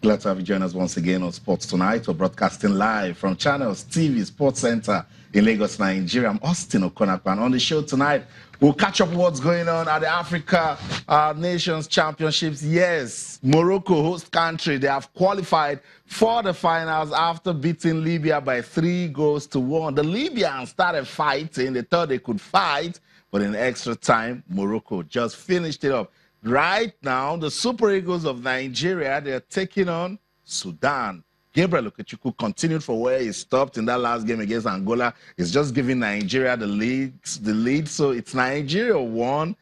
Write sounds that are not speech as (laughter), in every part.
Glad to have you join us once again on Sports Tonight. We're broadcasting live from Channels TV Sports Center in Lagos, Nigeria. I'm Austin O'Connor. And on the show tonight, we'll catch up what's going on at the Africa uh, Nations Championships. Yes, Morocco, host country, they have qualified for the finals after beating Libya by three goals to one. The Libyans started fighting. They thought they could fight, but in extra time, Morocco just finished it up. Right now, the Super Eagles of Nigeria, they are taking on Sudan. Gabriel Okechukwu continued for where he stopped in that last game against Angola. He's just giving Nigeria the lead, the lead. So it's Nigeria one,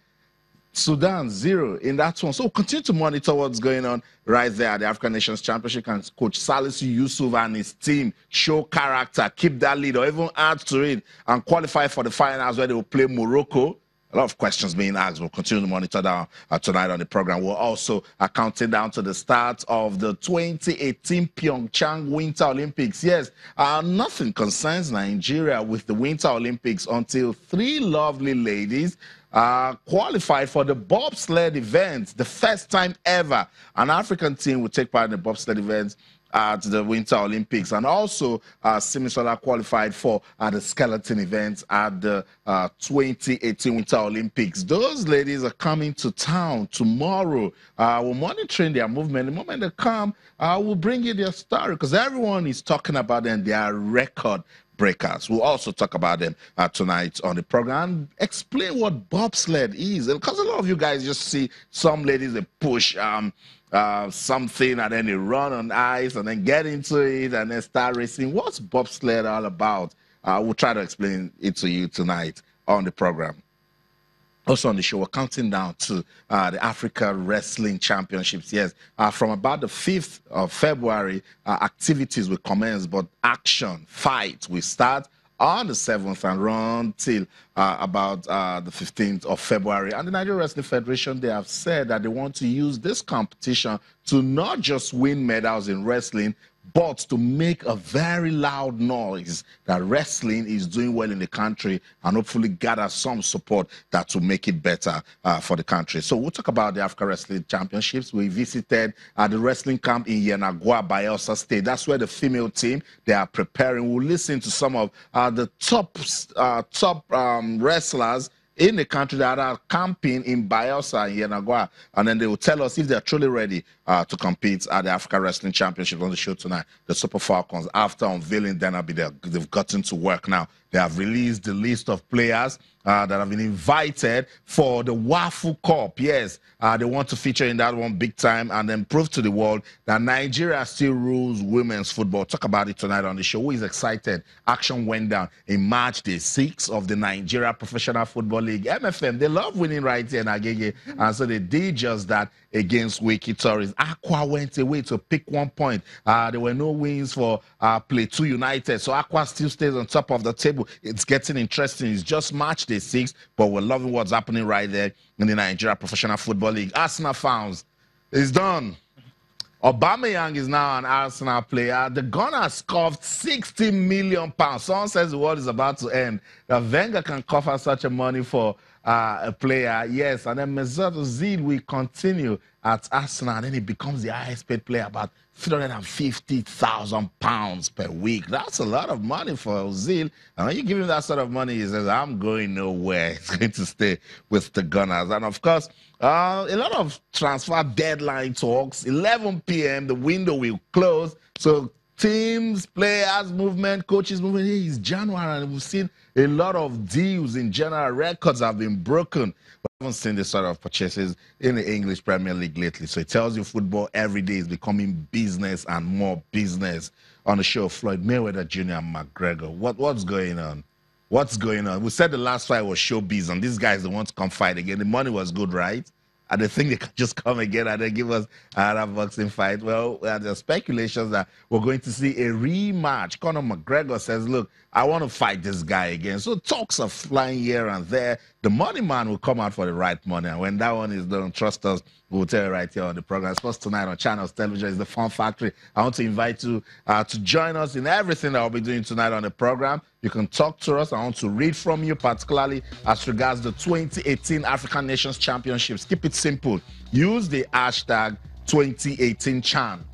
Sudan zero in that one. So continue to monitor what's going on right there at the African Nations Championship. And Coach Salisu Yusuf and his team show character, keep that lead, or even add to it and qualify for the finals where they will play Morocco a lot of questions being asked. We'll continue to monitor that uh, tonight on the program. We're also uh, counting down to the start of the 2018 Pyeongchang Winter Olympics. Yes, uh, nothing concerns Nigeria with the Winter Olympics until three lovely ladies uh, qualified for the bobsled event, the first time ever an African team will take part in the bobsled event at the Winter Olympics. And also, uh, Simisola qualified for uh, the skeleton event at the uh, 2018 Winter Olympics. Those ladies are coming to town tomorrow. Uh, we're monitoring their movement. The moment they come, uh, we'll bring you their story because everyone is talking about them. They are record breakers. We'll also talk about them uh, tonight on the program. Explain what bobsled is, because a lot of you guys just see some ladies they push um, uh, something and then they run on ice and then get into it and then start racing. What's bobsled all about? Uh, we'll try to explain it to you tonight on the program. Also on the show, we're counting down to uh, the Africa Wrestling Championships. Yes, uh, from about the 5th of February, uh, activities will commence, but action, fight will start on the 7th and run till uh, about uh, the 15th of February. And the Nigeria Wrestling Federation, they have said that they want to use this competition to not just win medals in wrestling, but to make a very loud noise that wrestling is doing well in the country and hopefully gather some support that will make it better uh, for the country. So we'll talk about the Africa Wrestling Championships. We visited at uh, the wrestling camp in Yenagua, Bayelsa State. That's where the female team, they are preparing. We'll listen to some of uh, the top, uh, top um, wrestlers in the country that are camping in Bielsa and Yenagua, and then they will tell us if they're truly ready uh, to compete at the Africa Wrestling Championship on the show tonight. The Super Falcons, after unveiling Denabi, they've gotten to work now. They have released the list of players uh, that have been invited for the Waffle Cup. Yes, uh, they want to feature in that one big time and then prove to the world that Nigeria still rules women's football. Talk about it tonight on the show. Who is excited? Action went down in March the 6th of the Nigeria Professional Football League. MFM, they love winning right here in Agege. And so they did just that against Wiki Torres. Aqua went away to pick one point. Uh, there were no wins for uh, Play 2 United. So Aqua still stays on top of the table. It's getting interesting. It's just match day six, but we're loving what's happening right there in the Nigeria Professional Football League. Arsenal fans, it's done. Obama Young is now an Arsenal player. The Gunners scoffed 60 million pounds. Someone says the world is about to end. The Wenger can cover such a money for uh, player. Yes, and then Mesut Ozil will continue at Arsenal, and then he becomes the highest paid player, about 350,000 pounds per week. That's a lot of money for Ozil. And when you give him that sort of money, he says, I'm going nowhere. (laughs) He's going to stay with the Gunners. And of course, uh, a lot of transfer deadline talks. 11 p.m., the window will close. So teams, players, movement, coaches, movement. It's January, and we've seen a lot of deals in general. Records have been broken. We haven't seen this sort of purchases in the English Premier League lately. So it tells you football every day is becoming business and more business. On the show, Floyd Mayweather Jr. and McGregor. What, what's going on? What's going on? We said the last fight was showbiz, and these guys they want to come fight again. The money was good, right? and they think they can just come again and then give us another boxing fight. Well, there are speculations that we're going to see a rematch. Conor McGregor says, Look, I want to fight this guy again. So talks are flying here and there. The money man will come out for the right money. And when that one is done, trust us, we'll tell you right here on the program. Sports Tonight on Channels Television is the Fun Factory. I want to invite you uh, to join us in everything that I'll be doing tonight on the program. You can talk to us. I want to read from you, particularly as regards the 2018 African Nations Championships. Keep it simple. Use the hashtag 2018 Chan.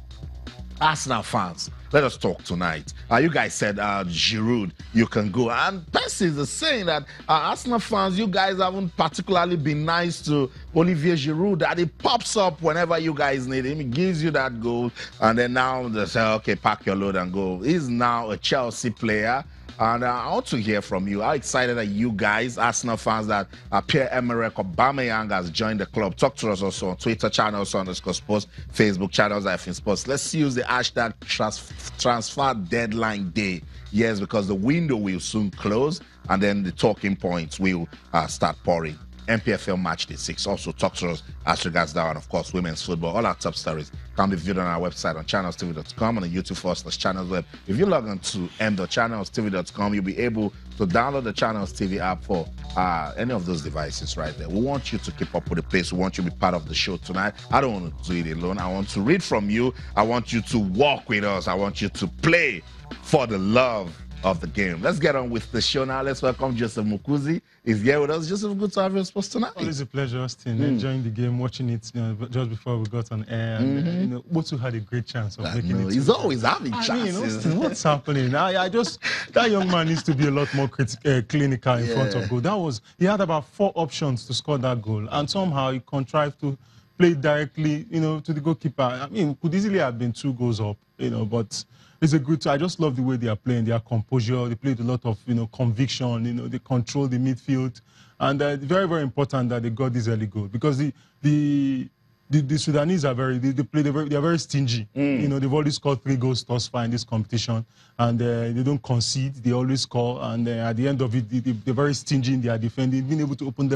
Arsenal fans, let us talk tonight. Uh, you guys said uh, Giroud, you can go. And Percy is saying that uh, Arsenal fans, you guys haven't particularly been nice to Olivier Giroud, that he pops up whenever you guys need him. He gives you that goal. And then now they say, okay, pack your load and go. He's now a Chelsea player. And uh, I want to hear from you. How excited are you guys, Arsenal fans, that Pierre-Emerick Aubameyang has joined the club? Talk to us also on Twitter channels, underscore sports, Facebook channels, IFN Sports. Let's use the hashtag transfer deadline day. Yes, because the window will soon close and then the talking points will uh, start pouring. MPFL Match Day 6 also talk to us as regards that and, of course, women's football. All our top stories can be viewed on our website on channelstv.com and on YouTube for slash channels web. If you log on to m.channelstv.com, you'll be able to download the Channels TV app for uh, any of those devices right there. We want you to keep up with the pace. We want you to be part of the show tonight. I don't want to do it alone. I want to read from you. I want you to walk with us. I want you to play for the love of the game. Let's get on with the show now. Let's welcome Joseph Mukuzi. He's here with us. Joseph, good to have you on sports tonight. Always a pleasure, Austin. Mm. Enjoying the game, watching it you know, just before we got on air. mm -hmm. you know, Otu had a great chance of I making know. it. He's always having I chances. Mean, Austin, what's happening? I, I just (laughs) that young man needs to be a lot more uh, clinical in yeah. front of goal. That was he had about four options to score that goal, and somehow he contrived to played directly, you know, to the goalkeeper. I mean, could easily have been two goals up, you know, but it's a good. I just love the way they are playing. Their composure. They played a lot of, you know, conviction. You know, they control the midfield, and uh, very, very important that they got this early goal because the the the, the, Sudanese are very they, they play very, they are very stingy. Mm. You know they've always scored three goals thus far in this competition, and uh, they don't concede. They always score, and uh, at the end of it, they, are very stingy in their defending, being able to open. Their